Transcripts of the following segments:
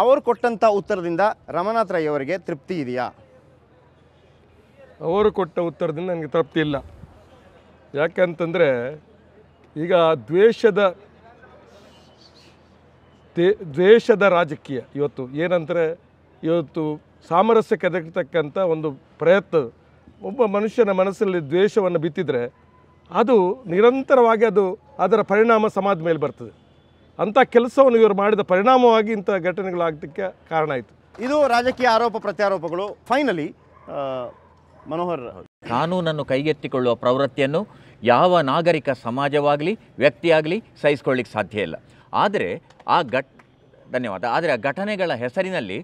ಅವರು ಕೊಟ್ಟಂಥ ಉತ್ತರದಿಂದ ರಮನಾಥ್ ರೈ ಅವರಿಗೆ ತೃಪ್ತಿ ಇದೆಯಾ ಅವರು ಕೊಟ್ಟ ಉತ್ತರದಿಂದ ನನಗೆ ತೃಪ್ತಿ ಇಲ್ಲ ಯಾಕಂತಂದರೆ ಈಗ ದ್ವೇಷದ ದ್ವೇಷದ ರಾಜಕೀಯ ಇವತ್ತು ಏನಂದರೆ ಇವತ್ತು ಸಾಮರಸ್ಯ ಕೆದಗತಕ್ಕಂಥ ಒಂದು ಪ್ರಯತ್ನ ಒಬ್ಬ ಮನುಷ್ಯನ ಮನಸ್ಸಲ್ಲಿ ದ್ವೇಷವನ್ನು ಬಿತ್ತಿದರೆ ಅದು ನಿರಂತರವಾಗಿ ಅದು ಅದರ ಪರಿಣಾಮ ಸಮಾಜದ ಮೇಲೆ ಬರ್ತದೆ ಅಂಥ ಕೆಲಸವನ್ನು ಇವರು ಮಾಡಿದ ಪರಿಣಾಮವಾಗಿ ಇಂಥ ಘಟನೆಗಳಾಗದಕ್ಕೆ ಕಾರಣ ಆಯಿತು ಇದು ರಾಜಕೀಯ ಆರೋಪ ಪ್ರತ್ಯಾರೋಪಗಳು ಫೈನಲಿ ಮನೋಹರ್ ಕಾನೂನನ್ನು ಕೈಗೆತ್ತಿಕೊಳ್ಳುವ ಪ್ರವೃತ್ತಿಯನ್ನು ಯಾವ ನಾಗರಿಕ ಸಮಾಜವಾಗಲಿ ವ್ಯಕ್ತಿಯಾಗಲಿ ಸಹಿಸ್ಕೊಳ್ಳಿಕ್ಕೆ ಸಾಧ್ಯ ಇಲ್ಲ ಆದರೆ ಆ ಘಟ್ ಧನ್ಯವಾದ ಆದರೆ ಆ ಘಟನೆಗಳ ಹೆಸರಿನಲ್ಲಿ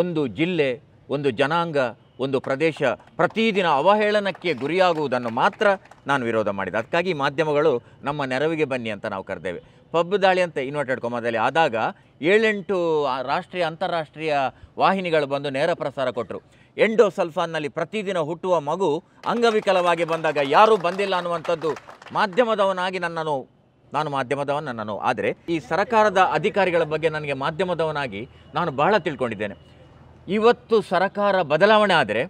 ಒಂದು ಜಿಲ್ಲೆ ಒಂದು ಜನಾಂಗ ಒಂದು ಪ್ರದೇಶ ಪ್ರತಿದಿನ ಅವಹೇಳನಕ್ಕೆ ಗುರಿಯಾಗುವುದನ್ನು ಮಾತ್ರ ನಾನು ವಿರೋಧ ಮಾಡಿದೆ ಅದಕ್ಕಾಗಿ ಮಾಧ್ಯಮಗಳು ನಮ್ಮ ನೆರವಿಗೆ ಬನ್ನಿ ಅಂತ ನಾವು ಕರೆದೇವೆ ಪಬ್ ದಾಳಿ ಅಂತ ಇನ್ವರ್ಟೆಡ್ ಕೊಮಾದಲ್ಲಿ ಆದಾಗ ಏಳೆಂಟು ರಾಷ್ಟ್ರೀಯ ಅಂತಾರಾಷ್ಟ್ರೀಯ ವಾಹಿನಿಗಳು ಬಂದು ನೇರ ಪ್ರಸಾರ ಕೊಟ್ಟರು ಎಂಡೋ ಸಲ್ಫಾನ್ನಲ್ಲಿ ಪ್ರತಿದಿನ ಹುಟ್ಟುವ ಮಗು ಅಂಗವಿಕಲವಾಗಿ ಬಂದಾಗ ಯಾರೂ ಬಂದಿಲ್ಲ ಅನ್ನುವಂಥದ್ದು ಮಾಧ್ಯಮದವನಾಗಿ ನನ್ನನ್ನು ನಾನು ಮಾಧ್ಯಮದವನು ನನ್ನನ್ನು ಆದರೆ ಈ ಸರ್ಕಾರದ ಅಧಿಕಾರಿಗಳ ಬಗ್ಗೆ ನನಗೆ ಮಾಧ್ಯಮದವನಾಗಿ ನಾನು ಬಹಳ ತಿಳ್ಕೊಂಡಿದ್ದೇನೆ ಇವತ್ತು ಸರಕಾರ ಬದಲಾವಣೆ ಆದರೆ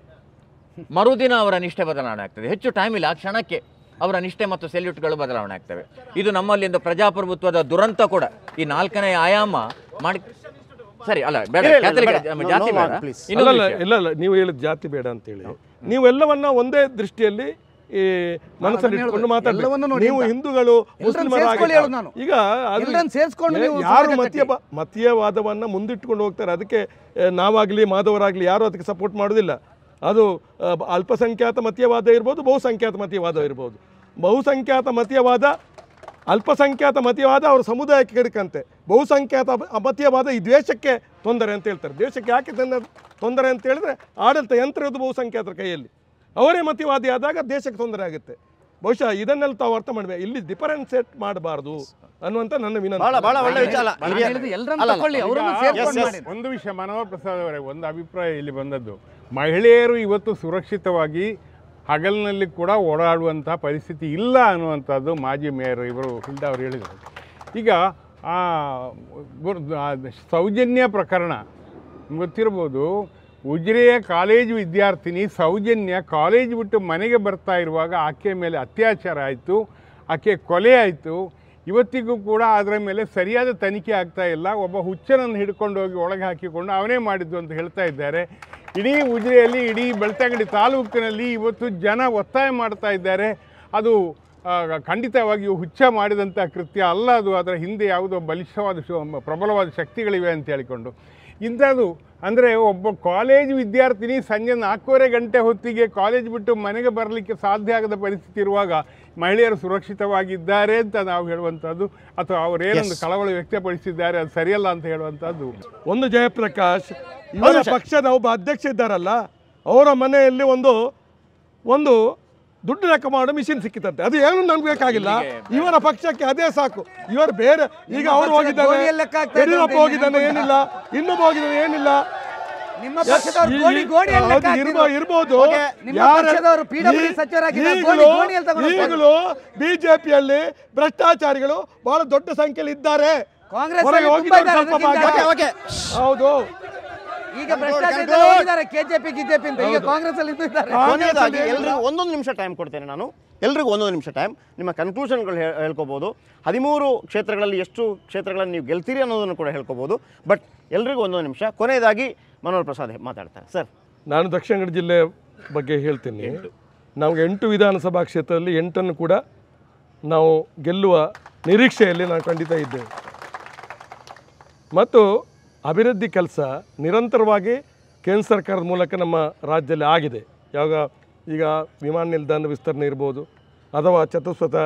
ಮರುದಿನ ಅವರ ನಿಷ್ಠೆ ಬದಲಾವಣೆ ಆಗ್ತದೆ ಹೆಚ್ಚು ಟೈಮ್ ಇಲ್ಲ ಆ ಕ್ಷಣಕ್ಕೆ ಅವರ ನಿಷ್ಠೆ ಮತ್ತು ಸೆಲ್ಯೂಟ್ಗಳು ಬದಲಾವಣೆ ಆಗ್ತವೆ ಇದು ನಮ್ಮಲ್ಲಿ ಒಂದು ಪ್ರಜಾಪ್ರಭುತ್ವದ ದುರಂತ ಕೂಡ ಈ ನಾಲ್ಕನೇ ಆಯಾಮ ಮಾಡಿ ಸರಿ ಅಲ್ಲ ಬೇಡ ಜಾತಿ ಇಲ್ಲ ಇಲ್ಲ ನೀವು ಹೇಳಿದ ಜಾತಿ ಬೇಡ ಅಂತ ಹೇಳಿ ನೀವೆಲ್ಲವನ್ನ ಒಂದೇ ದೃಷ್ಟಿಯಲ್ಲಿ ಈ ಮನಸ್ಸಲ್ಲಿ ಇಟ್ಕೊಂಡು ನೀವು ಹಿಂದೂಗಳು ಈಗ ಯಾರು ಮತೀಯ ಮತೀಯವಾದವನ್ನ ಮುಂದಿಟ್ಕೊಂಡು ಹೋಗ್ತಾರೆ ಅದಕ್ಕೆ ನಾವಾಗ್ಲಿ ಮಾಧವರಾಗ್ಲಿ ಯಾರು ಅದಕ್ಕೆ ಸಪೋರ್ಟ್ ಮಾಡೋದಿಲ್ಲ ಅದು ಅಲ್ಪಸಂಖ್ಯಾತ ಮತೀಯವಾದ ಇರ್ಬೋದು ಬಹುಸಂಖ್ಯಾತ ಮತೀಯವಾದ ಇರ್ಬೋದು ಬಹುಸಂಖ್ಯಾತ ಮತೀಯವಾದ ಅಲ್ಪಸಂಖ್ಯಾತ ಮತೀಯವಾದ ಅವರ ಸಮುದಾಯಕ್ಕೆ ಹಿಡ್ಕಂತೆ ಬಹುಸಂಖ್ಯಾತ ಅಮತೀಯವಾದ ಈ ದ್ವೇಷಕ್ಕೆ ತೊಂದರೆ ಅಂತ ಹೇಳ್ತಾರೆ ದ್ವೇಷಕ್ಕೆ ಯಾಕೆ ತೊಂದರೆ ಅಂತ ಹೇಳಿದ್ರೆ ಆಡಳಿತ ಯಂತ್ರ ಇರೋದು ಬಹುಸಂಖ್ಯಾತರ ಕೈಯಲ್ಲಿ ಅವರೇ ಮತೀಯವಾದಿ ಆದಾಗ ದೇಶಕ್ಕೆ ತೊಂದರೆ ಆಗುತ್ತೆ ಬಹುಶಃ ಇದನ್ನೆಲ್ಲ ತಾವು ಅರ್ಥ ಮಾಡಬೇಕು ಇಲ್ಲಿ ಡಿಫರೆನ್ಸಿಯೇಟ್ ಮಾಡಬಾರ್ದು ಅನ್ನುವಂತ ನನ್ನ ವಿನಂತಿ ಒಂದು ವಿಷಯ ಮನೋಹರ್ ಪ್ರಸಾದ್ ಒಂದು ಅಭಿಪ್ರಾಯ ಇಲ್ಲಿ ಬಂದದ್ದು ಮಹಿಳೆಯರು ಇವತ್ತು ಸುರಕ್ಷಿತವಾಗಿ ಹಗಲಿನಲ್ಲಿ ಕೂಡ ಓಡಾಡುವಂಥ ಪರಿಸ್ಥಿತಿ ಇಲ್ಲ ಅನ್ನುವಂಥದ್ದು ಮಾಜಿ ಮೇಯರ್ ಇವರು ಹಿಂದೆ ಅವರು ಹೇಳಿದರು ಈಗ ಸೌಜನ್ಯ ಪ್ರಕರಣ ಗೊತ್ತಿರ್ಬೋದು ಉಜಿರೆಯ ಕಾಲೇಜು ವಿದ್ಯಾರ್ಥಿನಿ ಸೌಜನ್ಯ ಕಾಲೇಜ್ ಬಿಟ್ಟು ಮನೆಗೆ ಬರ್ತಾ ಇರುವಾಗ ಆಕೆಯ ಮೇಲೆ ಅತ್ಯಾಚಾರ ಆಯಿತು ಆಕೆ ಕೊಲೆ ಆಯಿತು ಇವತ್ತಿಗೂ ಕೂಡ ಅದರ ಮೇಲೆ ಸರಿಯಾದ ತನಿಖೆ ಆಗ್ತಾ ಇಲ್ಲ ಒಬ್ಬ ಹುಚ್ಚನನ್ನು ಹಿಡ್ಕೊಂಡು ಹೋಗಿ ಒಳಗೆ ಹಾಕಿಕೊಂಡು ಅವನೇ ಮಾಡಿದ್ದು ಅಂತ ಹೇಳ್ತಾ ಇದ್ದಾರೆ ಇಡೀ ಉಜಿರೆಯಲ್ಲಿ ಇಡೀ ಬೆಳ್ತಂಗಡಿ ತಾಲೂಕಿನಲ್ಲಿ ಇವತ್ತು ಜನ ಒತ್ತಾಯ ಮಾಡ್ತಾ ಇದ್ದಾರೆ ಅದು ಖಂಡಿತವಾಗಿಯೂ ಹುಚ್ಚ ಮಾಡಿದಂಥ ಕೃತ್ಯ ಅಲ್ಲ ಅದು ಅದರ ಹಿಂದೆ ಯಾವುದೋ ಬಲಿಷ್ಠವಾದ ಪ್ರಬಲವಾದ ಶಕ್ತಿಗಳಿವೆ ಅಂತ ಹೇಳಿಕೊಂಡು ಇಂಥದ್ದು ಅಂದರೆ ಒಬ್ಬ ಕಾಲೇಜ್ ವಿದ್ಯಾರ್ಥಿನಿ ಸಂಜೆ ನಾಲ್ಕೂವರೆ ಗಂಟೆ ಹೊತ್ತಿಗೆ ಕಾಲೇಜ್ ಬಿಟ್ಟು ಮನೆಗೆ ಬರಲಿಕ್ಕೆ ಸಾಧ್ಯ ಆಗದ ಪರಿಸ್ಥಿತಿ ಇರುವಾಗ ಮಹಿಳೆಯರು ಸುರಕ್ಷಿತವಾಗಿದ್ದಾರೆ ಅಂತ ನಾವು ಹೇಳುವಂಥದ್ದು ಅಥವಾ ಅವರೇನೊಂದು ಕಳವಳ ವ್ಯಕ್ತಪಡಿಸಿದ್ದಾರೆ ಅದು ಸರಿಯಲ್ಲ ಅಂತ ಹೇಳುವಂಥದ್ದು ಒಂದು ಜಯಪ್ರಕಾಶ್ ಇವರ ಪಕ್ಷದ ಒಬ್ಬ ಅಧ್ಯಕ್ಷ ಇದ್ದಾರಲ್ಲ ಅವರ ಮನೆಯಲ್ಲಿ ಒಂದು ಒಂದು ದುಡ್ಡು ಲೆಕ್ಕ ಮಾಡೋ ಮಿಷಿನ್ ಸಿಕ್ಕಿತಂತೆ ಅದು ಏನು ನಮ್ಗೆ ಬೇಕಾಗಿಲ್ಲ ಇವರ ಪಕ್ಷಕ್ಕೆ ಅದೇ ಸಾಕು ಇವರು ಬೇರೆ ಈಗ ಅವ್ರು ಹೋಗಿದ್ದಾರೆ ಯಡಿಯೂರಪ್ಪ ಹೋಗಿದ್ದಾನೆ ಏನಿಲ್ಲ ಇನ್ನೊಬ್ಬ ಹೋಗಿದ್ದಾನೆ ಏನಿಲ್ಲ ಇರ್ಬೋದು ಈಗಲೂ ಬಿಜೆಪಿಯಲ್ಲಿ ಭ್ರಷ್ಟಾಚಾರಿಗಳು ಬಹಳ ದೊಡ್ಡ ಸಂಖ್ಯೆಯಲ್ಲಿ ಇದ್ದಾರೆ ಕಾಂಗ್ರೆಸ್ ಹೌದು ಈಗ ಕೆಜೆಪಿ ಬಿಜೆಪಿ ಅಂತ ಈಗ ಕಾಂಗ್ರೆಸ್ ಅಲ್ಲಿ ಕೊನೆಯದಾಗಿ ಎಲ್ರಿಗೂ ಒಂದೊಂದು ನಿಮಿಷ ಟೈಮ್ ಕೊಡ್ತೇನೆ ನಾನು ಎಲ್ರಿಗೂ ಒಂದೊಂದು ನಿಮಿಷ ಟೈಮ್ ನಿಮ್ಮ ಕನ್ಕ್ಲೂಷನ್ಗಳು ಹೇಳ್ಕೋಬಹುದು ಹದಿಮೂರು ಕ್ಷೇತ್ರಗಳಲ್ಲಿ ಎಷ್ಟು ಕ್ಷೇತ್ರಗಳನ್ನು ನೀವು ಗೆಲ್ತೀರಿ ಅನ್ನೋದನ್ನು ಕೂಡ ಹೇಳ್ಕೋಬಹುದು ಬಟ್ ಎಲ್ರಿಗೂ ಒಂದೊಂದು ನಿಮಿಷ ಕೊನೆಯದಾಗಿ ಮನೋಹರ್ ಪ್ರಸಾದ್ ಮಾತಾಡ್ತಾರೆ ಸರ್ ನಾನು ದಕ್ಷಿಣ ಕನ್ನಡ ಜಿಲ್ಲೆ ಬಗ್ಗೆ ಹೇಳ್ತೀನಿ ನಾವು ಎಂಟು ವಿಧಾನಸಭಾ ಕ್ಷೇತ್ರದಲ್ಲಿ ಎಂಟನ್ನು ಕೂಡ ನಾವು ಗೆಲ್ಲುವ ನಿರೀಕ್ಷೆಯಲ್ಲಿ ನಾನು ಖಂಡಿತ ಇದ್ದೇವೆ ಮತ್ತು ಅಭಿವೃದ್ಧಿ ಕೆಲಸ ನಿರಂತರವಾಗಿ ಕೇಂದ್ರ ಸರ್ಕಾರದ ಮೂಲಕ ನಮ್ಮ ರಾಜ್ಯದಲ್ಲಿ ಆಗಿದೆ ಯಾವಾಗ ಈಗ ವಿಮಾನ ನಿಲ್ದಾಣ ವಿಸ್ತರಣೆ ಇರ್ಬೋದು ಅಥವಾ ಚತುಸ್ವತ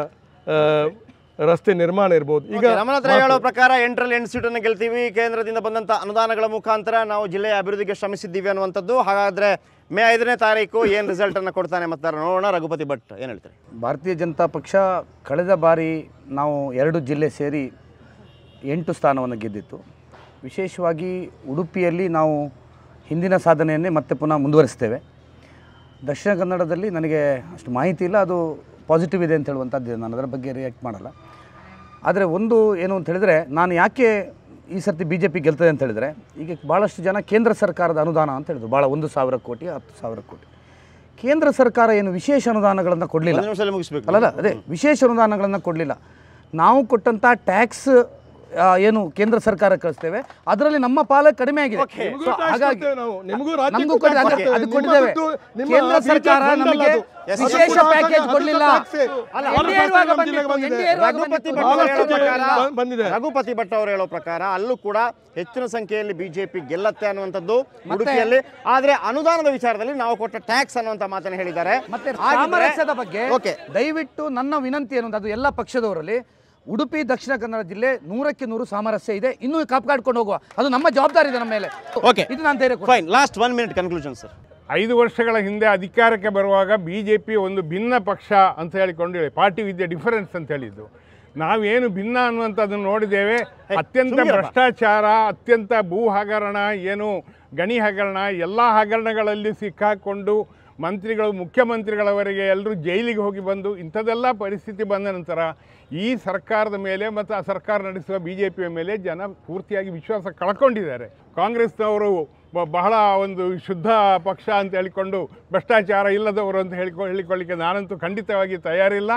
ರಸ್ತೆ ನಿರ್ಮಾಣ ಇರ್ಬೋದು ಈಗ ರಮಣತ್ರ ಹೇಳೋ ಪ್ರಕಾರ ಎಂಟ್ರಲ್ ಎಂಟು ಸೀಟನ್ನು ಗೆಲ್ತೀವಿ ಕೇಂದ್ರದಿಂದ ಬಂದಂಥ ಅನುದಾನಗಳ ಮುಖಾಂತರ ನಾವು ಜಿಲ್ಲೆಯ ಅಭಿವೃದ್ಧಿಗೆ ಶ್ರಮಿಸಿದ್ದೀವಿ ಅನ್ನುವಂಥದ್ದು ಹಾಗಾದರೆ ಮೇ ಐದನೇ ತಾರೀಕು ಏನು ರಿಸಲ್ಟನ್ನು ಕೊಡ್ತಾನೆ ಮತ್ತು ನೋಡೋಣ ರಘುಪತಿ ಭಟ್ ಏನು ಹೇಳ್ತಾರೆ ಭಾರತೀಯ ಜನತಾ ಪಕ್ಷ ಕಳೆದ ಬಾರಿ ನಾವು ಎರಡು ಜಿಲ್ಲೆ ಸೇರಿ ಎಂಟು ಸ್ಥಾನವನ್ನು ಗೆದ್ದಿತ್ತು ವಿಶೇಷವಾಗಿ ಉಡುಪಿಯಲ್ಲಿ ನಾವು ಹಿಂದಿನ ಸಾಧನೆಯನ್ನೇ ಮತ್ತೆ ಪುನಃ ಮುಂದುವರಿಸ್ತೇವೆ ದಕ್ಷಿಣ ಕನ್ನಡದಲ್ಲಿ ನನಗೆ ಅಷ್ಟು ಮಾಹಿತಿ ಇಲ್ಲ ಅದು ಪಾಸಿಟಿವ್ ಇದೆ ಅಂತ ಹೇಳುವಂಥದ್ದು ನಾನು ಅದರ ಬಗ್ಗೆ ರಿಯಾಕ್ಟ್ ಮಾಡಲ್ಲ ಆದರೆ ಒಂದು ಏನು ಅಂತ ಹೇಳಿದರೆ ನಾನು ಯಾಕೆ ಈ ಸರ್ತಿ ಬಿ ಜೆ ಪಿ ಗೆಲ್ತದೆ ಅಂತ ಹೇಳಿದರೆ ಈಗ ಭಾಳಷ್ಟು ಜನ ಕೇಂದ್ರ ಸರ್ಕಾರದ ಅನುದಾನ ಅಂತ ಹೇಳಿದ್ರು ಭಾಳ ಒಂದು ಸಾವಿರ ಕೋಟಿ ಹತ್ತು ಸಾವಿರ ಕೋಟಿ ಕೇಂದ್ರ ಸರ್ಕಾರ ಏನು ವಿಶೇಷ ಅನುದಾನಗಳನ್ನು ಕೊಡಲಿಲ್ಲ ಅಲ್ಲಲ್ಲ ಅದೇ ವಿಶೇಷ ಅನುದಾನಗಳನ್ನು ಕೊಡಲಿಲ್ಲ ನಾವು ಕೊಟ್ಟಂಥ ಟ್ಯಾಕ್ಸ್ ಏನು ಕೇಂದ್ರ ಸರ್ಕಾರ ಕಳಿಸ್ತೇವೆ ಅದರಲ್ಲಿ ನಮ್ಮ ಪಾಲ ಕಡಿಮೆ ಆಗಿದೆ ಕೇಂದ್ರ ಸರ್ಕಾರ ನಮಗೆ ವಿಶೇಷ ಪ್ಯಾಕೇಜ್ ರಘುಪತಿ ಭಟ್ ಅವರು ಹೇಳೋ ಪ್ರಕಾರ ಅಲ್ಲೂ ಕೂಡ ಹೆಚ್ಚಿನ ಸಂಖ್ಯೆಯಲ್ಲಿ ಬಿಜೆಪಿ ಗೆಲ್ಲತ್ತೆ ಅನ್ನುವಂಥದ್ದು ಉಡುಪಿಯಲ್ಲಿ ಆದ್ರೆ ಅನುದಾನದ ವಿಚಾರದಲ್ಲಿ ನಾವು ಕೊಟ್ಟ ಟ್ಯಾಕ್ಸ್ ಅನ್ನುವಂತ ಮಾತನ್ನು ಹೇಳಿದ್ದಾರೆ ಮತ್ತೆ ಬಗ್ಗೆ ದಯವಿಟ್ಟು ನನ್ನ ವಿನಂತಿ ಅನ್ನೋದು ಅದು ಎಲ್ಲ ಪಕ್ಷದವರಲ್ಲಿ ಉಡುಪಿ ದಕ್ಷಿಣ ಕನ್ನಡ ಜಿಲ್ಲೆ ನೂರಕ್ಕೆ ನೂರು ಸಾಮರಸ್ಯ ಇದೆ ಇನ್ನೂ ಕಾಪಾಡ್ಕೊಂಡು ಹೋಗುವ ಅದು ನಮ್ಮ ಜವಾಬ್ದಾರಿ ಇದೆ ನಮ್ಮ ಮೇಲೆ ಓಕೆ ಇದು ನಾನು ಧೈರ್ಯ fine last one minute conclusion sir ಐದು ವರ್ಷಗಳ ಹಿಂದೆ ಅಧಿಕಾರಕ್ಕೆ ಬರುವಾಗ ಬಿ ಜೆ ಪಿ ಒಂದು ಭಿನ್ನ ಪಕ್ಷ ಅಂತ ಹೇಳಿಕೊಂಡು ಹೇಳಿ ಪಾರ್ಟಿ ವಿದ್ಯೆ ಡಿಫರೆನ್ಸ್ ಅಂತ ಹೇಳಿದ್ದು ನಾವೇನು ಭಿನ್ನ ಅನ್ನುವಂಥದ್ದನ್ನು ನೋಡಿದ್ದೇವೆ ಅತ್ಯಂತ ಭ್ರಷ್ಟಾಚಾರ ಅತ್ಯಂತ ಭೂ ಹಗರಣ ಏನು ಗಣಿ ಹಗರಣ ಎಲ್ಲ ಹಗರಣಗಳಲ್ಲಿ ಸಿಕ್ಕಾಕೊಂಡು ಮಂತ್ರಿಗಳು ಮುಖ್ಯಮಂತ್ರಿಗಳವರೆಗೆ ಎಲ್ಲರೂ ಜೈಲಿಗೆ ಹೋಗಿ ಬಂದು ಇಂಥದೆಲ್ಲ ಪರಿಸ್ಥಿತಿ ಬಂದ ನಂತರ ಈ ಸರ್ಕಾರದ ಮೇಲೆ ಮತ್ತು ಆ ಸರ್ಕಾರ ನಡೆಸುವ ಬಿ ಜೆ ಪಿಯ ಮೇಲೆ ಜನ ಪೂರ್ತಿಯಾಗಿ ವಿಶ್ವಾಸ ಕಳ್ಕೊಂಡಿದ್ದಾರೆ ಕಾಂಗ್ರೆಸ್ನವರು ಬಹಳ ಒಂದು ಶುದ್ಧ ಪಕ್ಷ ಅಂತ ಹೇಳಿಕೊಂಡು ಭ್ರಷ್ಟಾಚಾರ ಇಲ್ಲದವರು ಅಂತ ಹೇಳಿಕೊ ಹೇಳಿಕೊಳ್ಳಿಕ್ಕೆ ನಾನಂತೂ ಖಂಡಿತವಾಗಿ ತಯಾರಿಲ್ಲ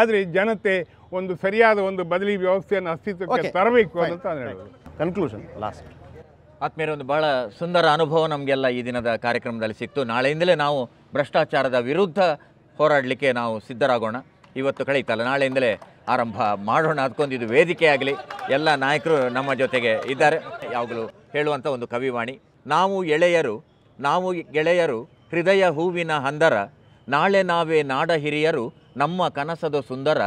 ಆದರೆ ಜನತೆ ಒಂದು ಸರಿಯಾದ ಒಂದು ಬದಲಿ ವ್ಯವಸ್ಥೆಯನ್ನು ಅಸ್ತಿತ್ವಕ್ಕೆ ತರಬೇಕು ಅಂತ ಹೇಳೋದು ಕನ್ಕ್ಲೂಷನ್ ಲಾಸ್ಟ್ ಆತ್ಮೀಯರ ಒಂದು ಬಹಳ ಸುಂದರ ಅನುಭವ ನಮಗೆಲ್ಲ ಈ ದಿನದ ಕಾರ್ಯಕ್ರಮದಲ್ಲಿ ಸಿಕ್ತು ನಾಳೆಯಿಂದಲೇ ನಾವು ಭ್ರಷ್ಟಾಚಾರದ ವಿರುದ್ಧ ಹೋರಾಡಲಿಕ್ಕೆ ನಾವು ಸಿದ್ಧರಾಗೋಣ ಇವತ್ತು ಕಳೀತಲ್ಲ ನಾಳೆಯಿಂದಲೇ ಆರಂಭ ಮಾಡೋಣ ಅದಕ್ಕೊಂದು ಇದು ವೇದಿಕೆ ಆಗಲಿ ಎಲ್ಲ ನಾಯಕರು ನಮ್ಮ ಜೊತೆಗೆ ಇದ್ದಾರೆ ಯಾವಾಗಲೂ ಹೇಳುವಂಥ ಒಂದು ಕವಿವಾಣಿ ನಾವು ಎಳೆಯರು ನಾವು ಗೆಳೆಯರು ಹೃದಯ ಹೂವಿನ ಹಂದರ ನಾಳೆ ನಾವೇ ನಾಡ ಹಿರಿಯರು ನಮ್ಮ ಕನಸದ ಸುಂದರ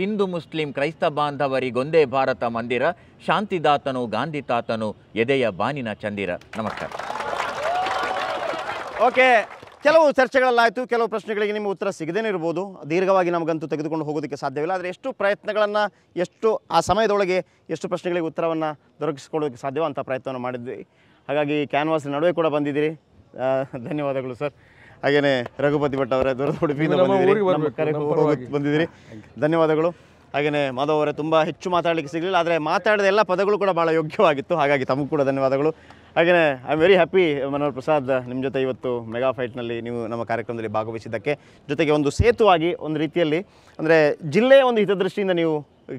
ಹಿಂದೂ ಮುಸ್ಲಿಂ ಕ್ರೈಸ್ತ ಬಾಂಧವರಿಗೊಂದೇ ಭಾರತ ಮಂದಿರ ಶಾಂತಿದಾತನು ಗಾಂಧಿ ತಾತನು ಎದೆಯ ಬಾನಿನ ಚಂದಿರ ನಮಸ್ಕಾರ ಓಕೆ ಕೆಲವು ಚರ್ಚೆಗಳಲ್ಲಾಯಿತು ಕೆಲವು ಪ್ರಶ್ನೆಗಳಿಗೆ ನಿಮ್ಮ ಉತ್ತರ ಸಿಗದೇನೆ ಇರ್ಬೋದು ದೀರ್ಘವಾಗಿ ನಮಗಂತೂ ತೆಗೆದುಕೊಂಡು ಹೋಗೋದಕ್ಕೆ ಸಾಧ್ಯವಿಲ್ಲ ಆದರೆ ಎಷ್ಟು ಪ್ರಯತ್ನಗಳನ್ನು ಎಷ್ಟು ಆ ಸಮಯದೊಳಗೆ ಎಷ್ಟು ಪ್ರಶ್ನೆಗಳಿಗೆ ಉತ್ತರವನ್ನು ದೊರಕಿಸಿಕೊಳ್ಳೋದಕ್ಕೆ ಸಾಧ್ಯವೋ ಅಂತ ಪ್ರಯತ್ನವನ್ನು ಮಾಡಿದ್ವಿ ಹಾಗಾಗಿ ಕ್ಯಾನ್ವಾಸ್ ನಡುವೆ ಕೂಡ ಬಂದಿದ್ದೀರಿ ಧನ್ಯವಾದಗಳು ಸರ್ ಹಾಗೆಯೇ ರಘುಪತಿ ಭಟ್ ಅವರೇ ದೂರದ ಉಡುಪಿಯಿಂದ ಬಂದಿದ್ದೀರಿ ಬಂದಿದ್ದೀರಿ ಧನ್ಯವಾದಗಳು ಹಾಗೆಯೇ ಮಾಧವ್ ಅವರೇ ತುಂಬ ಹೆಚ್ಚು ಮಾತಾಡಲಿಕ್ಕೆ ಸಿಗಲಿಲ್ಲ ಆದರೆ ಮಾತಾಡಿದ ಎಲ್ಲ ಪದಗಳು ಕೂಡ ಭಾಳ ಯೋಗ್ಯವಾಗಿತ್ತು ಹಾಗಾಗಿ ತಮಗೂ ಕೂಡ ಧನ್ಯವಾದಗಳು ಹಾಗೆಯೇ I am very happy Manohar Prasad ನಿಮ್ಮ ಜೊತೆ ಇವತ್ತು ಮೆಗಾ ಫೈಟ್ನಲ್ಲಿ ನೀವು ನಮ್ಮ ಕಾರ್ಯಕ್ರಮದಲ್ಲಿ ಭಾಗವಹಿಸಿದ್ದಕ್ಕೆ ಜೊತೆಗೆ ಒಂದು ಸೇತುವಾಗಿ ಒಂದು ರೀತಿಯಲ್ಲಿ ಅಂದರೆ ಜಿಲ್ಲೆಯ ಒಂದು ಹಿತದೃಷ್ಟಿಯಿಂದ ನೀವು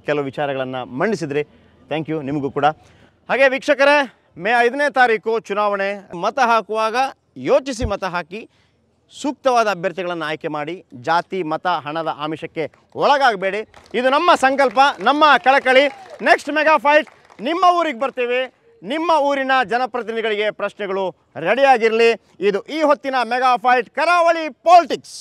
ಕೆಲವು ವಿಚಾರಗಳನ್ನು ಮಂಡಿಸಿದ್ರಿ ಥ್ಯಾಂಕ್ ಯು ನಿಮಗೂ ಕೂಡ ಹಾಗೆ ವೀಕ್ಷಕರೇ ಮೇ ಐದನೇ ತಾರೀಕು ಚುನಾವಣೆ ಮತ ಹಾಕುವಾಗ ಯೋಚಿಸಿ ಮತ ಹಾಕಿ ಸೂಕ್ತವಾದ ಅಭ್ಯರ್ಥಿಗಳನ್ನು ಆಯ್ಕೆ ಮಾಡಿ ಜಾತಿ ಮತ ಹಣದ ಆಮಿಷಕ್ಕೆ ಒಳಗಾಗಬೇಡಿ ಇದು ನಮ್ಮ ಸಂಕಲ್ಪ ನಮ್ಮ ಕಳಕಳಿ ನೆಕ್ಸ್ಟ್ ಮೆಗಾ ಫೈಟ್ ನಿಮ್ಮ ಊರಿಗೆ ಬರ್ತೀವಿ ನಿಮ್ಮ ಊರಿನ ಜನಪ್ರತಿನಿಧಿಗಳಿಗೆ ಪ್ರಶ್ನೆಗಳು ರೆಡಿಯಾಗಿರಲಿ ಇದು ಈ ಹೊತ್ತಿನ ಮೆಗಾ ಫೈಟ್ ಕರಾವಳಿ ಪಾಲಿಟಿಕ್ಸ್